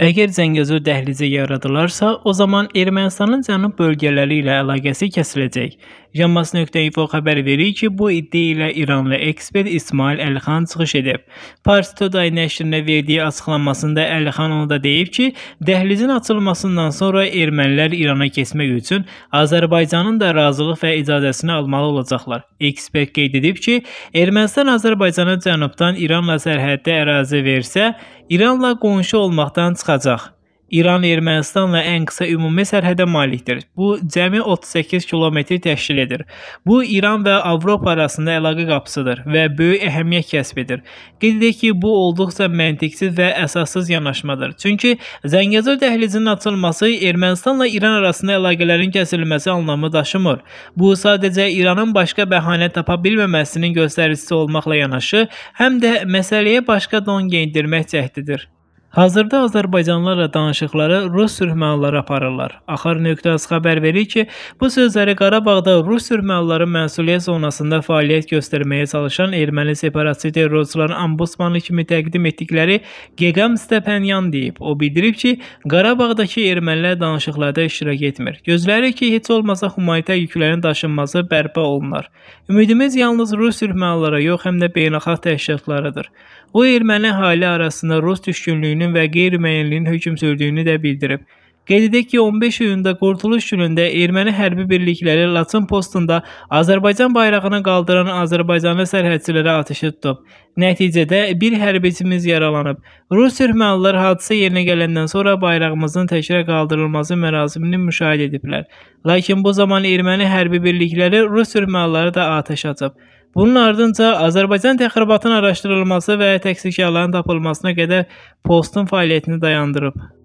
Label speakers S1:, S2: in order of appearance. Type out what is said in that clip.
S1: Əgər Zəngəzur dəhlizi yaradılarsa, o zaman Ermənistanın cənub bölgələri ilə əlaqəsi kəsiləcək Jammas.info xəbər verir ki, bu iddia ilə İranlı ekspert İsmail Əlixan çıxış edib. Pars Today nəşrinə verdiyi açıqlamasında Əlixan onu da deyib ki, dəhlizin açılmasından sonra ermənilər İrana keçmək üçün Azərbaycanın da razılıq və icazəsini almalı olacaqlar. Ekspert qeyd edib ki, Ermənistan Azərbaycana cənubdan İranla sərhəddə ərazi versə, İranla qonşu olmaqdan çıxacaq. İran Ermənistanla ən qısa ümumi sərhədə malikdir. Bu cəmi 38 kilometr təşkil edir. Bu İran və Avropa arasında əlaqə qapısıdır və böyük əhəmiyyət kəsb edir. Qeyd edək ki, bu olduqca məntiqsiz və əsassız yanaşmadır. Çünki Zəngəzur dəhlizinin açılması Ermənistanla İran arasında əlaqələrin kəsilməsi anlamı daşımır. Bu sadəcə İranın başqa bəhanə tapa bilməməsinin göstəricisi olmaqla yanaşı, həm də məsələyə başqa don geyindirmək cəhdidir. Hazırda Azərbaycanlılarla danışıqları rus sülhməliləri aparırlar. Axar nöqtəsi xəbər verir ki, bu sözləri Qarabağda rus sülhməliləri məsuliyyət zonasında fəaliyyət göstərməyə çalışan erməni separatçı terrorçuların ambusmanı kimi təqdim etdikləri Geqam Stəpənyan deyib. O bildirib ki, Qarabağdakı ermənilər danışıqlarda iştirak etmir. Gözlərir ki, heç olmasa humanitar yüklərin daşınması bərpa olunar. Ümidimiz yalnız rus sülhməlilərə yox, həm də beynəlxalq təşkilatlarıdır. Bu erməni əhali arasında rus düşkünlüyünü müəlliminin və qeyri-müəyyənliyin hökm sürdüyünü də bildirib. Qeyd edək ki, 15 iyunda Qurtuluş günündə erməni hərbi birlikləri Laçın postunda Azərbaycan bayrağını qaldıran Azərbaycanlı sərhədçilərə atışı tutub. Nəticədə bir hərbiçimiz yaralanıb. Rus ermənilər hadisə yerinə gələndən sonra bayrağımızın təşrə qaldırılması mərasimini müşahidə ediblər. Lakin bu zaman erməni hərbi birlikləri Rus erməniləri də atəş açıb. Bunun ardınca Azərbaycan təxribatının araşdırılması və təqsirkarların tapılmasına qədər postun fəaliyyətini dayandırıb.